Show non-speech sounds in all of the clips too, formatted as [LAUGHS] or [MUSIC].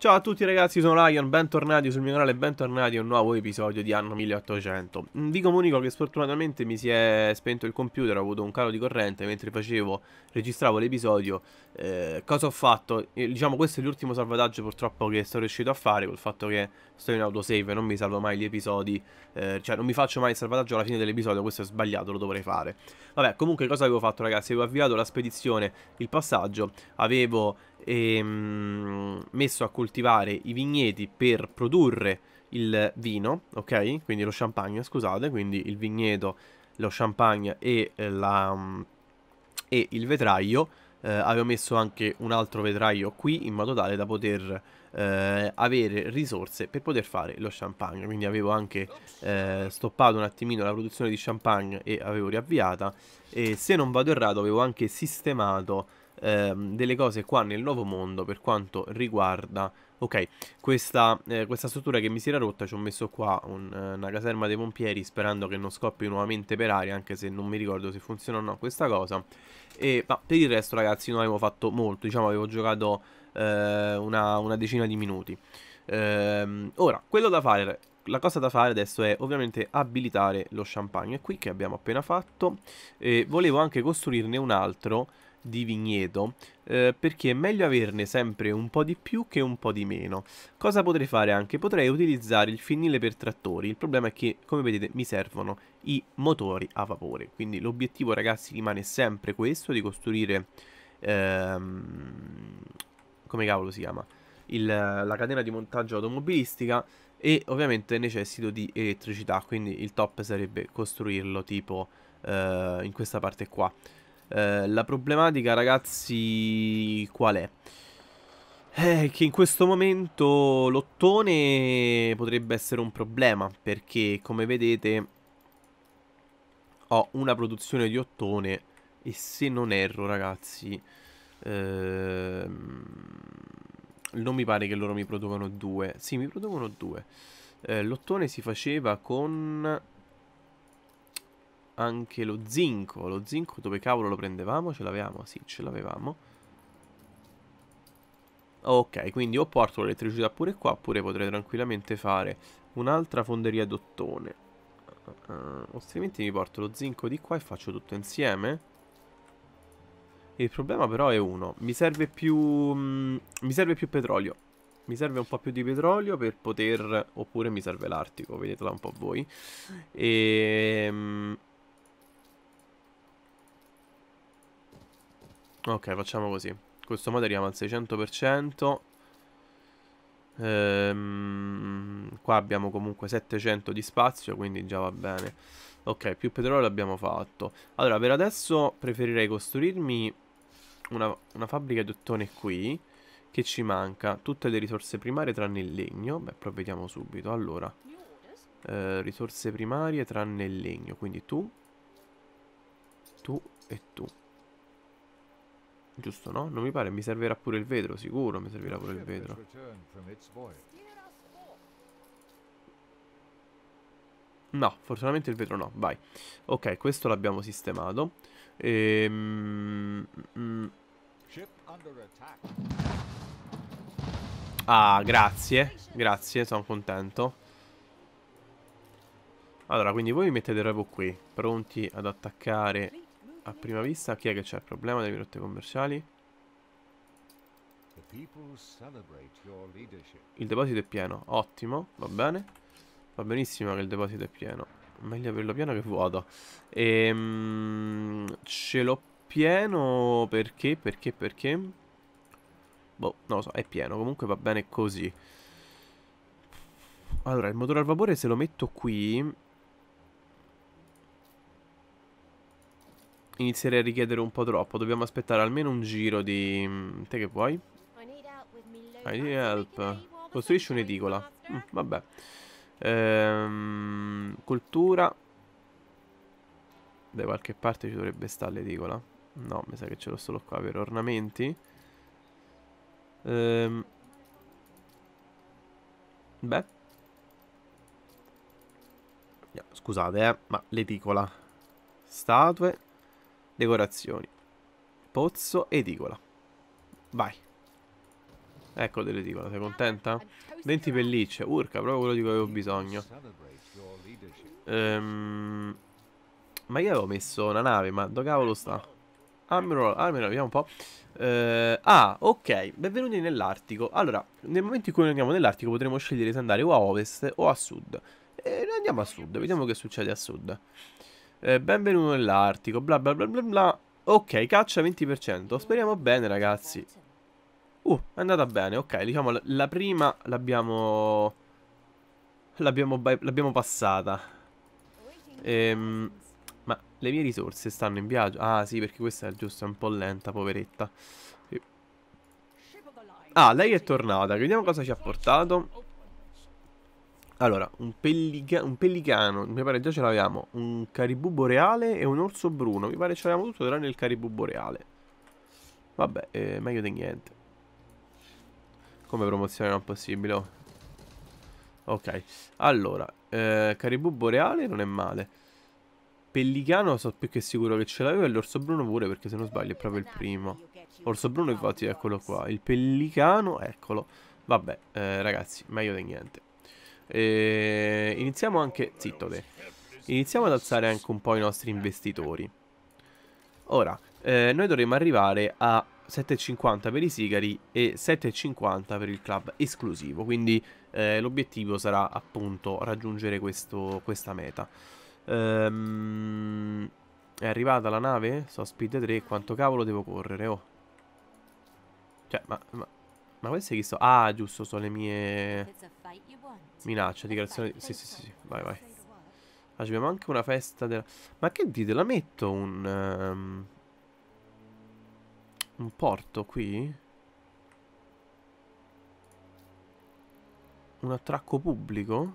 Ciao a tutti ragazzi, sono Lion, bentornati sul mio canale, e bentornati a un nuovo episodio di anno 1800 mm, Vi comunico che sfortunatamente mi si è spento il computer, ho avuto un calo di corrente mentre facevo, registravo l'episodio eh, Cosa ho fatto? Eh, diciamo questo è l'ultimo salvataggio purtroppo che sono riuscito a fare Col fatto che sto in autosave e non mi salvo mai gli episodi eh, Cioè non mi faccio mai il salvataggio alla fine dell'episodio, questo è sbagliato, lo dovrei fare Vabbè, comunque cosa avevo fatto ragazzi? Avevo avviato la spedizione, il passaggio, avevo e, ehm, messo a coltivare i vigneti per produrre il vino, ok? Quindi lo champagne, scusate, quindi il vigneto, lo champagne e, eh, la, mm, e il vetraio. Eh, avevo messo anche un altro vetraio qui in modo tale da poter eh, avere risorse per poter fare lo champagne quindi avevo anche eh, stoppato un attimino la produzione di champagne e avevo riavviata e se non vado errato avevo anche sistemato ehm, delle cose qua nel nuovo mondo per quanto riguarda Ok, questa, eh, questa, struttura che mi si era rotta ci ho messo qua un, eh, una caserma dei pompieri sperando che non scoppi nuovamente per aria anche se non mi ricordo se funziona o no questa cosa e, Ma per il resto ragazzi non avevo fatto molto, diciamo avevo giocato eh, una, una, decina di minuti ehm, Ora, quello da fare, la cosa da fare adesso è ovviamente abilitare lo champagne qui che abbiamo appena fatto E volevo anche costruirne un altro di vigneto eh, perché è meglio averne sempre un po' di più che un po' di meno. Cosa potrei fare anche? Potrei utilizzare il finile per trattori, il problema è che come vedete mi servono i motori a vapore, quindi l'obiettivo ragazzi rimane sempre questo di costruire, ehm, come cavolo si chiama, il, la catena di montaggio automobilistica e ovviamente necessito di elettricità, quindi il top sarebbe costruirlo tipo eh, in questa parte qua. Eh, la problematica, ragazzi, qual è? È eh, che in questo momento l'ottone potrebbe essere un problema, perché come vedete ho una produzione di ottone e se non erro, ragazzi, ehm, non mi pare che loro mi producano due. Sì, mi producono due. Eh, l'ottone si faceva con anche lo zinco. Lo zinco dove cavolo lo prendevamo? Ce l'avevamo? Sì, ce l'avevamo. Ok, quindi o porto l'elettricità pure qua, oppure potrei tranquillamente fare un'altra fonderia d'ottone. Uh, altrimenti mi porto lo zinco di qua e faccio tutto insieme. Il problema però è uno, mi serve più, mh, mm, mi serve più petrolio. Mi serve un po' più di petrolio per poter... oppure mi serve l'Artico, vedetela un po' voi. E... Ehm, Ok, facciamo così. In questo modo arriviamo al 600%. Ehm, qua abbiamo comunque 700 di spazio, quindi già va bene. Ok, più petrolio l'abbiamo fatto. Allora, per adesso preferirei costruirmi una, una fabbrica di ottone qui. Che ci manca? Tutte le risorse primarie tranne il legno. Beh, provvediamo subito. Allora, eh, risorse primarie tranne il legno. Quindi tu, tu e tu. Giusto, no? Non mi pare, mi servirà pure il vetro, sicuro mi servirà pure il vetro. No, fortunatamente il vetro no, vai. Ok, questo l'abbiamo sistemato. Ehm... Mm, mm. Ah, grazie, grazie, sono contento. Allora, quindi voi mi mettete proprio qui, pronti ad attaccare a prima vista chi è che c'è il problema delle rotte commerciali? Il deposito è pieno, ottimo, va bene. Va benissimo che il deposito è pieno. Meglio averlo pieno che vuoto. Ehm, ce l'ho pieno perché, perché, perché? Boh, non lo so, è pieno, comunque va bene così. Allora, il motore al vapore se lo metto qui inizierei a richiedere un po' troppo. Dobbiamo aspettare almeno un giro di... Mm, te che vuoi? I need help. Costruisci un'edicola. Mm, vabbè. Ehm, cultura. Da qualche parte ci dovrebbe stare l'edicola. No, mi sa che ce l'ho solo qua per ornamenti. Ehm, beh. Scusate, eh, ma l'edicola. Statue Decorazioni. Pozzo, edicola. Vai. Ecco dell'edicola, sei contenta? Denti pellicce, urca, proprio quello di cui avevo bisogno. Ehm... Ma io avevo messo una nave, ma dove cavolo sta? Admiral, ah, Admiral, ah, vediamo un po'. Eh, ah, ok, benvenuti nell'Artico. Allora, nel momento in cui andiamo nell'Artico potremo scegliere se andare o a ovest o a sud. E eh, andiamo a sud, vediamo che succede a sud eh, benvenuto nell'Artico, bla bla bla bla bla. Ok, caccia 20%. Speriamo bene, ragazzi. Uh, è andata bene, ok. Diciamo, la, la prima l'abbiamo... L'abbiamo passata. Ehm, ma le mie risorse stanno in viaggio? Ah, sì, perché questa è giusto, è un po' lenta, poveretta. Ah, lei è tornata. Vediamo cosa ci ha portato. Allora, un, pellica un pellicano, mi pare già ce l'avevamo, un caribù boreale e un orso bruno. Mi pare ce l'avevamo tutto tranne il caribù boreale. Vabbè, eh, meglio di niente. Come promozione non possibile. Oh. Ok, allora, eh, caribù boreale non è male. Pellicano so più che sicuro che ce l'avevo e l'orso bruno pure perché se non sbaglio è proprio il primo. Orso bruno infatti eccolo qua, il pellicano eccolo. Vabbè, eh, ragazzi, meglio di niente. E iniziamo anche... Zitto te. Iniziamo ad alzare anche un po' i nostri investitori. Ora, eh, noi dovremmo arrivare a 7,50 per i sigari e 7,50 per il club esclusivo. Quindi eh, l'obiettivo sarà appunto raggiungere questo, questa meta. Ehm, è arrivata la nave? So speed 3, quanto cavolo devo correre? Oh. Cioè, ma, ma, ma queste chi so? Ah, giusto, sono le mie... Minaccia, dichiarazione di... Sì, sì, sì, sì, vai, vai. Ah, abbiamo anche una festa della... Ma che dite, la metto un... Um, un porto qui? Un attracco pubblico?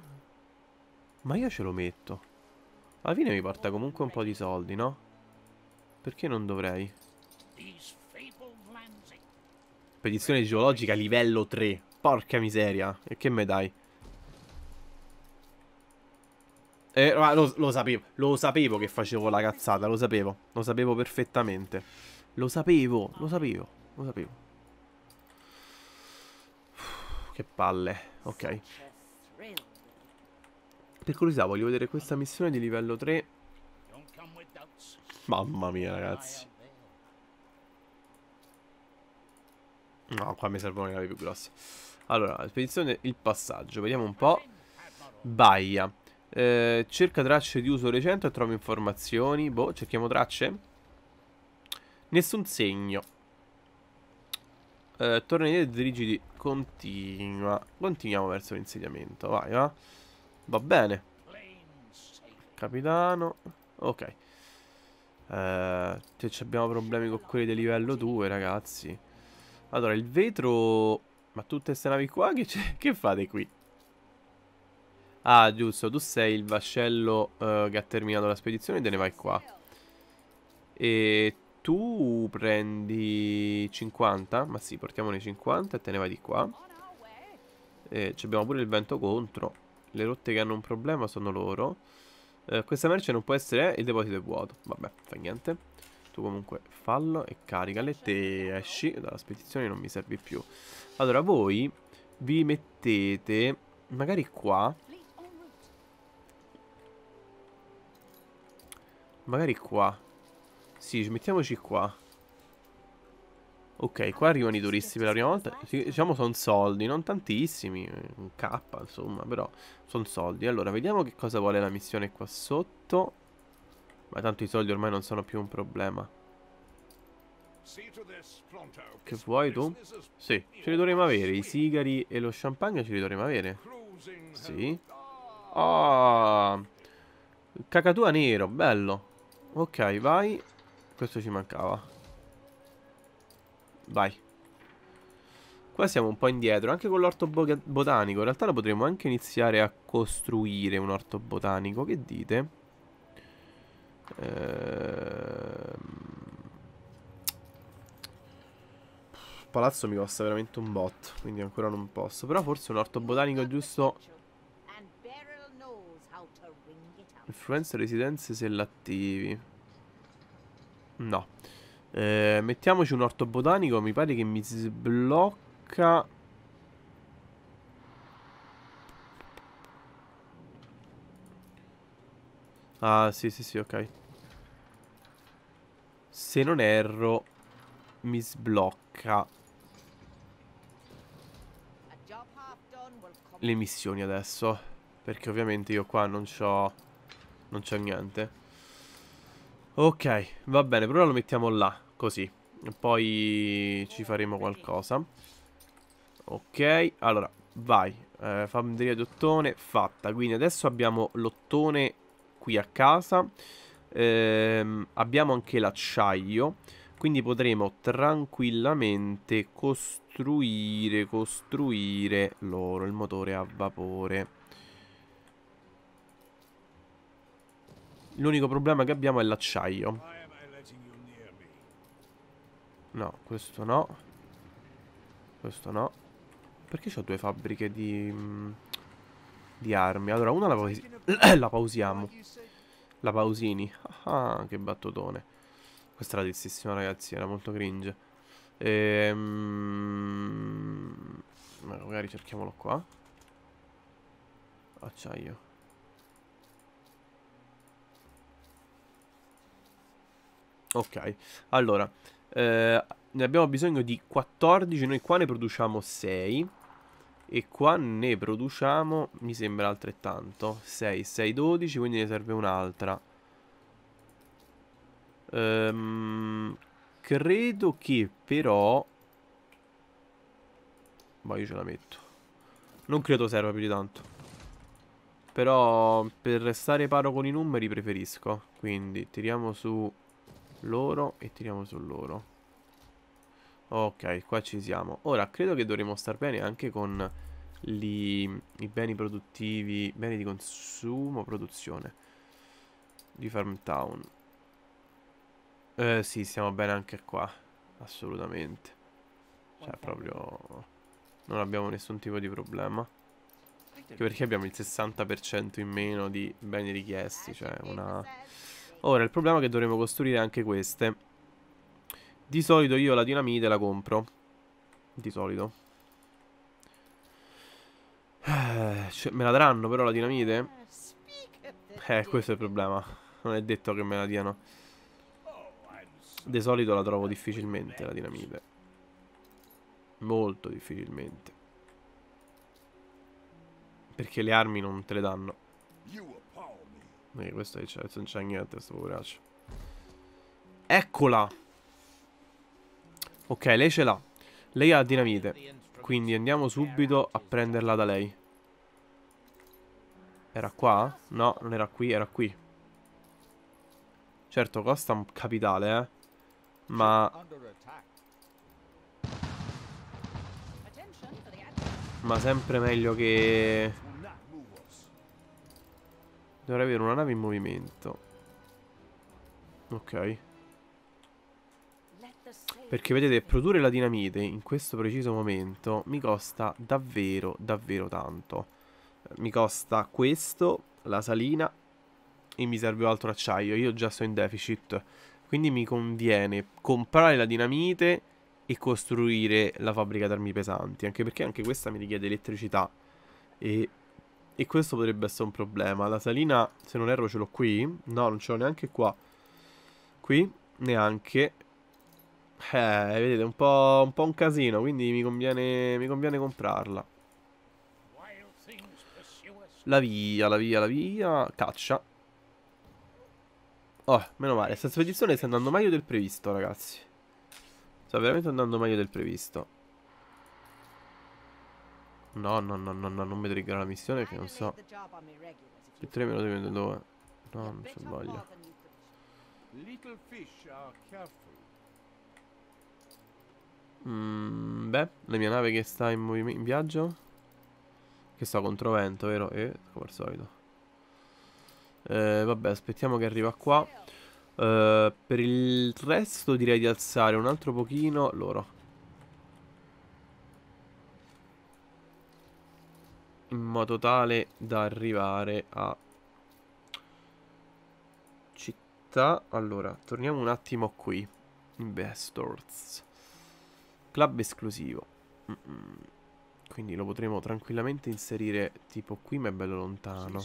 Ma io ce lo metto. Alla fine mi porta comunque un po' di soldi, no? Perché non dovrei? Spedizione geologica livello 3. Porca miseria. E che me dai? Eh, lo, lo, sapevo, lo sapevo che facevo la cazzata, lo sapevo, lo sapevo perfettamente. Lo sapevo, lo sapevo, lo sapevo. Che palle, ok. Per curiosità voglio vedere questa missione di livello 3. Mamma mia ragazzi. No, qua mi servono le navi più grosse. Allora, spedizione, il passaggio, vediamo un po'. Baia. Eh, cerca tracce di uso recente e trova informazioni. Boh, cerchiamo tracce. Nessun segno. Eh, torna indietro rigidi. Continua. Continuiamo verso l'insediamento. Vai, va. Va bene. Capitano. Ok. Eh, abbiamo problemi con quelli del livello 2, ragazzi. Allora, il vetro... Ma tutte queste navi qua che, che fate qui? Ah, giusto, tu sei il vascello uh, che ha terminato la spedizione te ne vai qua. E tu prendi 50, ma sì, portiamone 50 e te ne vai di qua. E abbiamo pure il vento contro. Le rotte che hanno un problema sono loro. Eh, questa merce non può essere... il deposito è vuoto. Vabbè, fa niente. Tu comunque fallo e caricale. Te esci dalla spedizione, non mi servi più. Allora, voi vi mettete magari qua Magari qua. Sì, mettiamoci qua. Ok, qua arrivano i turisti per la prima volta. Diciamo sono soldi, non tantissimi, un K insomma, però sono soldi. Allora, vediamo che cosa vuole la missione qua sotto. Ma tanto i soldi ormai non sono più un problema. Che vuoi tu? Sì, ce li dovremmo avere. I sigari e lo champagne ce li dovremmo avere. Sì. Oh! Ah, Cacatua nero, bello. Ok, vai. Questo ci mancava. Vai. Qua siamo un po' indietro, anche con l'orto botanico. In realtà lo potremmo anche iniziare a costruire un orto botanico. Che dite? Ehm... palazzo mi costa veramente un bot, quindi ancora non posso. Però forse un orto botanico giusto Influenza residenze sellattivi. No. Eh, mettiamoci un orto botanico, mi pare che mi sblocca... Ah, sì, sì, sì, ok. Se non erro, mi sblocca le missioni adesso. Perché ovviamente io qua non ho non c'è niente Ok, va bene, però lo mettiamo là, così e Poi ci faremo qualcosa Ok, allora, vai eh, di ottone fatta Quindi adesso abbiamo l'ottone qui a casa ehm, Abbiamo anche l'acciaio quindi potremo tranquillamente costruire, costruire loro il motore a vapore. L'unico problema che abbiamo è l'acciaio. No, questo no. Questo no. Perché ho due fabbriche di... Mm, di armi? Allora, una la, pausi [COUGHS] la pausiamo. La pausini. Ah, ah che battotone Questa era tristissima, ragazzi. Era molto cringe. Ehm... Magari cerchiamolo qua. Acciaio. Ok, allora, eh, ne abbiamo bisogno di 14, noi qua ne produciamo 6 e qua ne produciamo, mi sembra altrettanto, 6, 6, 12, quindi ne serve un'altra. Ehm, credo che però... Ma boh, io ce la metto. Non credo serva più di tanto. Però per restare paro con i numeri preferisco. Quindi tiriamo su loro e tiriamo su loro. Ok, qua ci siamo. Ora, credo che dovremmo star bene anche con gli, i beni produttivi, beni di consumo, produzione di Farmtown. Eh, sì, stiamo bene anche qua, assolutamente. Cioè, proprio... Non abbiamo nessun tipo di problema. Anche perché abbiamo il 60% in meno di beni richiesti, eh, cioè una... Ora, il problema è che dovremo costruire anche queste. Di solito io la dinamite la compro. Di solito. Eh, cioè, me la daranno però la dinamite? Eh, questo è il problema. Non è detto che me la diano. Di solito la trovo difficilmente la dinamite. Molto difficilmente. Perché le armi non te le danno. Még eh, questo è, cioè, non c'è niente sto poveraccio. Eccola! Ok, lei ce l'ha. Lei ha dinamite. Quindi andiamo subito a prenderla da lei. Era qua? No, non era qui, era qui. Certo, costa un capitale, eh. Ma... Ma sempre meglio che... Dovrei avere una nave in movimento. Ok. Perché vedete, produrre la dinamite in questo preciso momento mi costa davvero, davvero tanto. Eh, mi costa questo, la salina e mi serve altro acciaio. Io già sto in deficit. Quindi mi conviene comprare la dinamite e costruire la fabbrica d'armi pesanti. Anche perché anche questa mi richiede elettricità. E e questo potrebbe essere un problema. La salina, se non erro, ce l'ho qui. No, non ce l'ho neanche qua. Qui, neanche. Eh, vedete, un un po' un casino, quindi mi conviene, mi conviene comprarla. La via, la via, la via. Caccia. Oh, meno male. Questa spedizione sta andando meglio del previsto, ragazzi. Sta veramente andando meglio del previsto. No, no, no, no, no, non mi triggerà la missione che non so. Più 3 meno 2 meno 2. No, non c'è voglia. Mm, beh, la mia nave che sta in, in viaggio. Che sta contro vento, vero? E eh, come al solito. Eh, vabbè, aspettiamo che arriva qua. Eh, per il resto direi di alzare un altro pochino loro. in modo tale da arrivare a città. Allora, torniamo un attimo qui. Investors. Club esclusivo. Mm -mm. Quindi lo potremo tranquillamente inserire tipo qui, ma è bello lontano.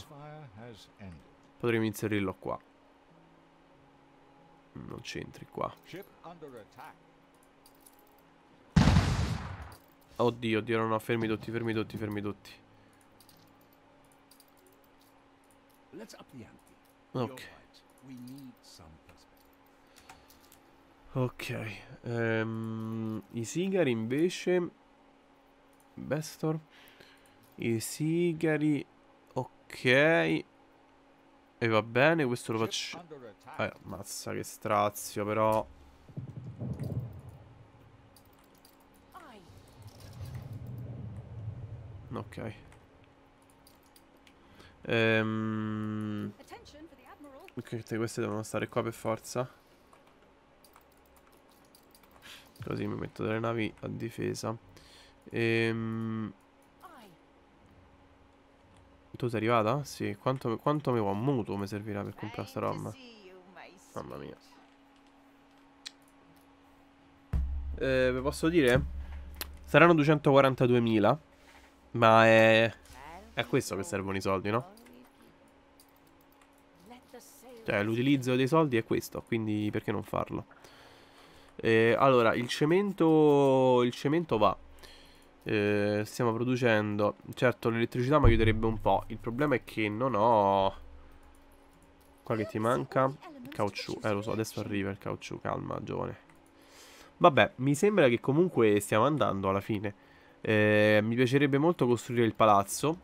Potremmo inserirlo qua. Non c'entri qua. Oddio, oddio, no, no, fermi tutti, fermi tutti, fermi tutti. Let's up the ante. Ok. Ok. Um, I sigari invece... Bestor. I sigari... Ok. E va bene, questo lo faccio... Eh, mazza che strazio, però... Ok. Ehm... Okay, tutte queste devono stare qua per forza. Così mi metto delle navi a difesa. Ehm... Tu sei arrivata? Sì. Quanto, quanto mi vuoi? Un mutuo mi servirà per comprare sta roba. Mamma mia. Eh, vi posso dire? Saranno 242.000. Ma è... È a questo che servono i soldi, no? Cioè, l'utilizzo dei soldi è questo, quindi perché non farlo? Eh, allora, il cemento, il cemento va. Eh, stiamo producendo... Certo, l'elettricità mi aiuterebbe un po'. Il problema è che non ho... Qua che ti manca? Caucciù. Eh, lo so, adesso arriva il caucciù. Calma, giovane. Vabbè, mi sembra che comunque stiamo andando alla fine. Eh, mi piacerebbe molto costruire il palazzo.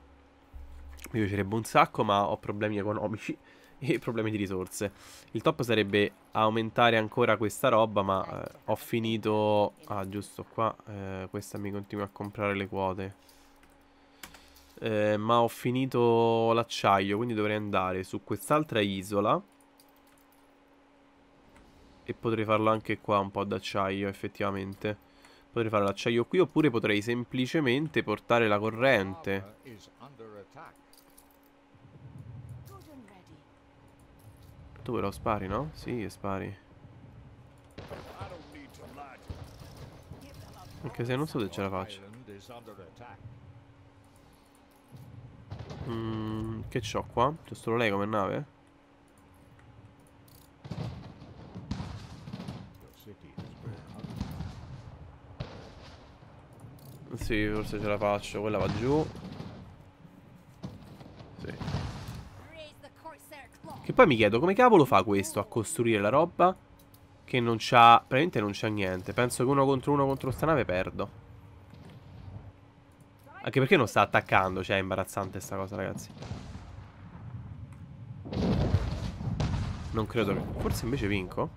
Mi piacerebbe un sacco, ma ho problemi economici. [LAUGHS] e problemi di risorse. Il top sarebbe aumentare ancora questa roba, ma eh, ho finito... Ah, giusto, qua eh, questa mi continua a comprare le quote. Eh, ma ho finito l'acciaio, quindi dovrei andare su quest'altra isola. E potrei farlo anche qua un po' d'acciaio, effettivamente. Potrei fare l'acciaio qui, oppure potrei semplicemente portare la corrente. Tu però spari, no? Sì, spari. Anche se non so se ce la faccio. Mm, che c'ho qua? C'ho solo lei come nave? Sì, forse ce la faccio. Quella va giù. poi mi chiedo come cavolo fa questo a costruire la roba che non c'ha... Praticamente non c'ha niente. Penso che uno contro uno contro sta nave perdo. Anche perché non sta attaccando, cioè è imbarazzante sta cosa ragazzi. Non credo che... Forse invece vinco?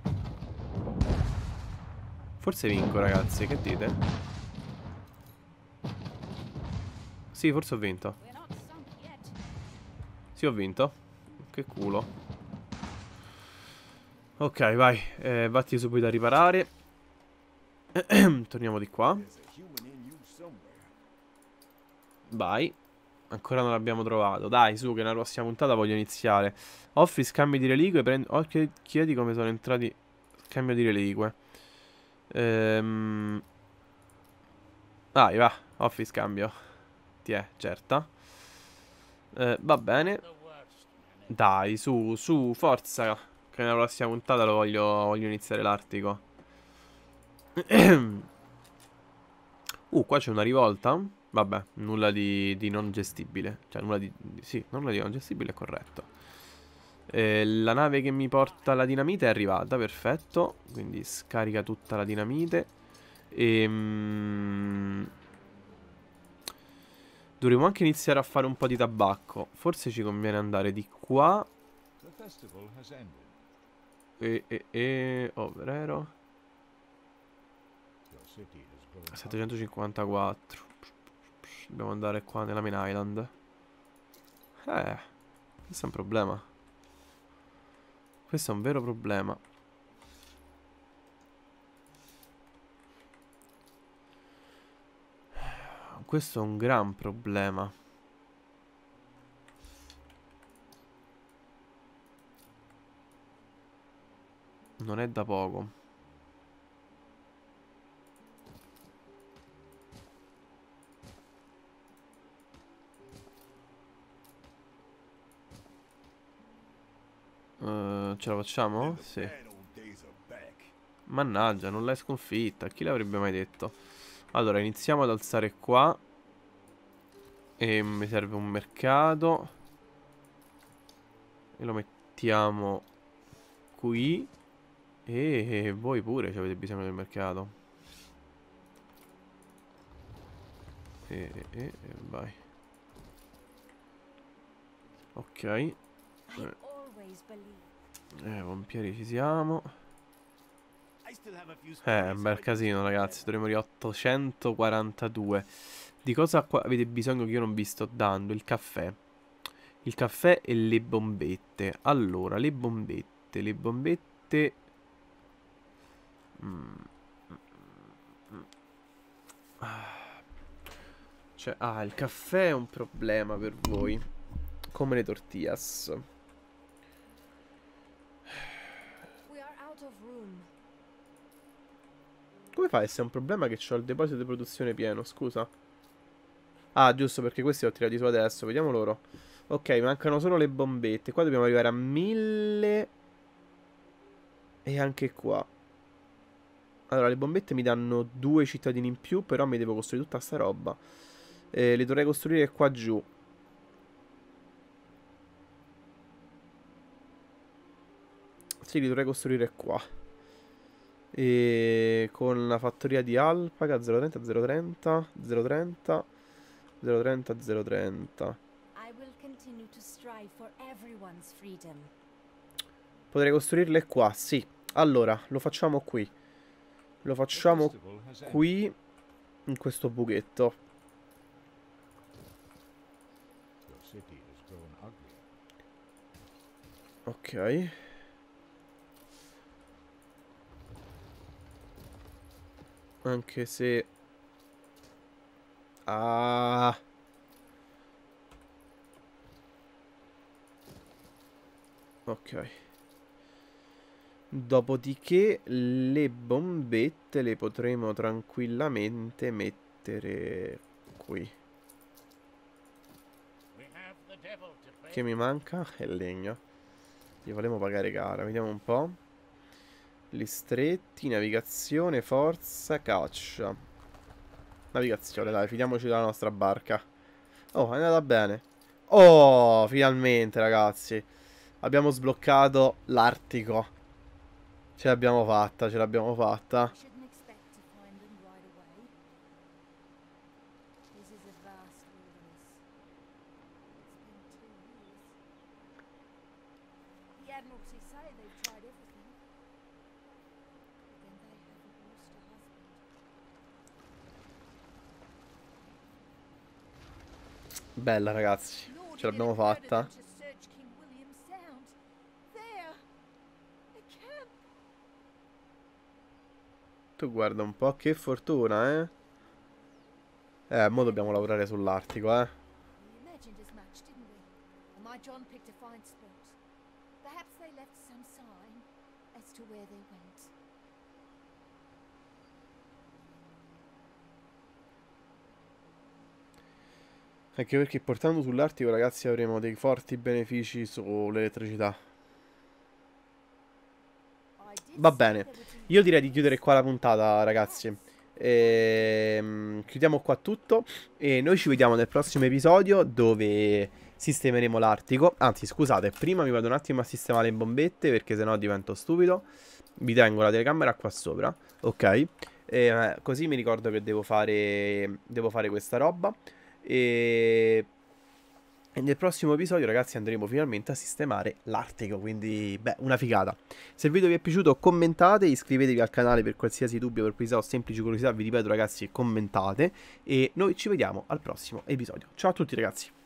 Forse vinco ragazzi, che dite? Sì, forse ho vinto. Sì, ho vinto. Che culo. Ok, vai. Eh, vatti subito a riparare. [CLEARS THROAT] Torniamo di qua. Vai. Ancora non l'abbiamo trovato. Dai, su, che è una prossima puntata voglio iniziare. Offri scambi di reliquie. Prend... Oh, chiedi come sono entrati. Scambio di reliquie. Ehm... Dai, va. Offri scambio. Ti è, certa. Eh, va bene. Dai, su, su, forza. Che nella prossima puntata lo voglio, voglio iniziare l'Artico. [CLEARS THROAT] uh, qua c'è una rivolta. Vabbè, nulla di, di, non gestibile. Cioè, nulla di... Sì, nulla di non gestibile è corretto. Eh, la nave che mi porta la dinamite è arrivata, perfetto. Quindi scarica tutta la dinamite. E... Ehm, dovremmo anche iniziare a fare un po' di tabacco. Forse ci conviene andare di qua. The festival has ended. E, e, e... Ovvero... 754. Dobbiamo andare qua nella main island. Eh, questo è un problema. Questo è un vero problema. Questo è un gran problema. Non è da poco. Uh, ce la facciamo? Sì. Mannaggia, non l'hai sconfitta. Chi l'avrebbe mai detto? Allora, iniziamo ad alzare qua. E mi serve un mercato. E lo mettiamo qui. E voi pure cioè, avete bisogno del mercato. E, e, e vai. Ok. Eh, eh pompieri ci siamo. Eh, un bel casino, ragazzi. Dovremmo arrivare 842. Di cosa qua avete bisogno che io non vi sto dando? Il caffè. Il caffè e le bombette. Allora, le bombette. Le bombette cioè, ah, il caffè è un problema per voi. Come le tortillas. Come fai a essere un problema che ho il deposito di produzione pieno, scusa? Ah, giusto, perché questi li ho tirati su adesso, vediamo loro. Ok, mancano solo le bombette. Qua dobbiamo arrivare a 1000 e anche qua. Allora, le bombette mi danno due cittadini in più, però mi devo costruire tutta sta roba. Eh, le dovrei costruire qua giù. Sì, le dovrei costruire qua. E con la fattoria di Alpaga 030 030 030 030 030. Potrei costruirle qua, sì. Allora, lo facciamo qui. Lo facciamo qui, in questo buchetto. Ok. Anche se... Ah... Ok. Dopodiché le bombette le potremo tranquillamente mettere qui. Che mi manca? È legno. Gli volevo pagare cara, vediamo un po'. Gli stretti, navigazione, forza, caccia. Navigazione, dai, fidiamoci della nostra barca. Oh, è andata bene. Oh, finalmente, ragazzi. Abbiamo sbloccato l'Artico. Ce l'abbiamo fatta, ce l'abbiamo fatta. Bella ragazzi, ce l'abbiamo fatta. Tu guarda un po', che fortuna, eh. Eh, mo dobbiamo lavorare sull'Artico, eh. Anche perché portando sull'Artico, ragazzi, avremo dei forti benefici sull'elettricità. Va bene. Io direi di chiudere qua la puntata, ragazzi. Ehm, chiudiamo qua tutto. E noi ci vediamo nel prossimo episodio dove sistemeremo l'Artico. Anzi, scusate, prima mi vado un attimo a sistemare le bombette perché sennò divento stupido. Vi tengo la telecamera qua sopra, ok? E, ehm, così mi ricordo che devo fare, devo fare questa roba. E e nel prossimo episodio, ragazzi, andremo finalmente a sistemare l'Artico, quindi, beh, una figata. Se il video vi è piaciuto, commentate, iscrivetevi al canale per qualsiasi dubbio, per curiosità o semplici curiosità. Vi ripeto, ragazzi, commentate e noi ci vediamo al prossimo episodio. Ciao a tutti, ragazzi!